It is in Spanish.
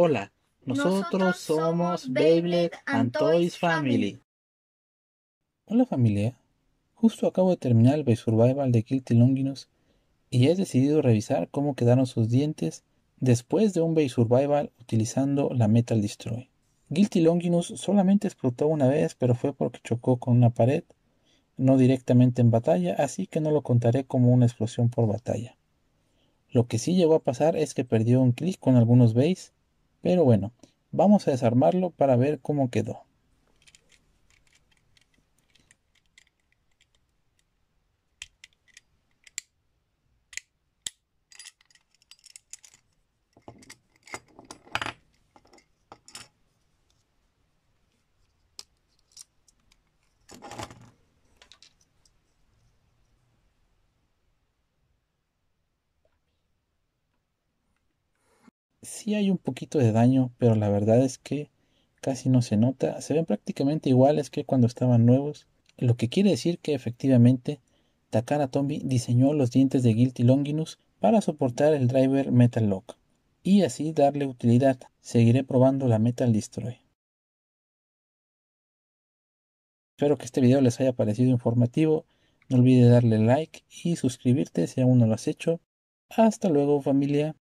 Hola, nosotros, somos Beyblade and Toys Family. Hola familia, justo acabo de terminar el Bey Survival de Guilty Longinus y he decidido revisar cómo quedaron sus dientes después de un Bey Survival utilizando la Metal Destroy. Guilty Longinus solamente explotó una vez pero fue porque chocó con una pared, no directamente en batalla, así que no lo contaré como una explosión por batalla. Lo que sí llegó a pasar es que perdió un clic con algunos bays pero bueno, vamos a desarmarlo para ver cómo quedó. Si hay un poquito de daño, pero la verdad es que casi no se nota. Se ven prácticamente iguales que cuando estaban nuevos. Lo que quiere decir que efectivamente Takara Tombi diseñó los dientes de Guilty Longinus para soportar el driver Metal Lock y así darle utilidad. Seguiré probando la Metal Destroy. Espero que este video les haya parecido informativo. No olvides darle like y suscribirte si aún no lo has hecho. Hasta luego familia.